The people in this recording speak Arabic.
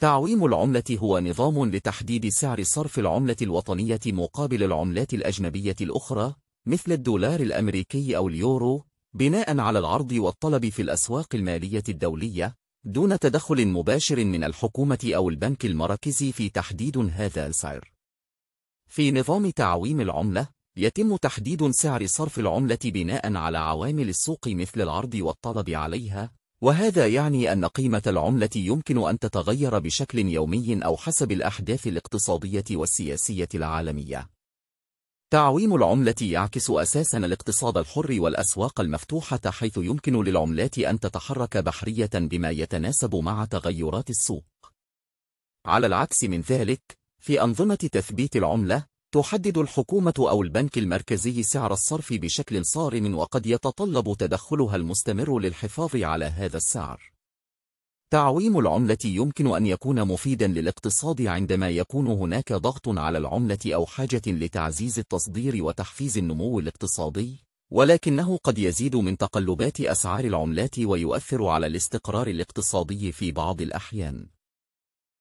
تعويم العملة هو نظام لتحديد سعر صرف العملة الوطنية مقابل العملات الأجنبية الأخرى مثل الدولار الأمريكي أو اليورو بناء على العرض والطلب في الأسواق المالية الدولية دون تدخل مباشر من الحكومة أو البنك المركزي في تحديد هذا السعر في نظام تعويم العملة يتم تحديد سعر صرف العملة بناء على عوامل السوق مثل العرض والطلب عليها وهذا يعني أن قيمة العملة يمكن أن تتغير بشكل يومي أو حسب الأحداث الاقتصادية والسياسية العالمية. تعويم العملة يعكس أساسا الاقتصاد الحر والأسواق المفتوحة حيث يمكن للعملات أن تتحرك بحرية بما يتناسب مع تغيرات السوق. على العكس من ذلك، في أنظمة تثبيت العملة، تحدد الحكومة أو البنك المركزي سعر الصرف بشكل صارم وقد يتطلب تدخلها المستمر للحفاظ على هذا السعر. تعويم العملة يمكن أن يكون مفيدا للاقتصاد عندما يكون هناك ضغط على العملة أو حاجة لتعزيز التصدير وتحفيز النمو الاقتصادي، ولكنه قد يزيد من تقلبات أسعار العملات ويؤثر على الاستقرار الاقتصادي في بعض الأحيان.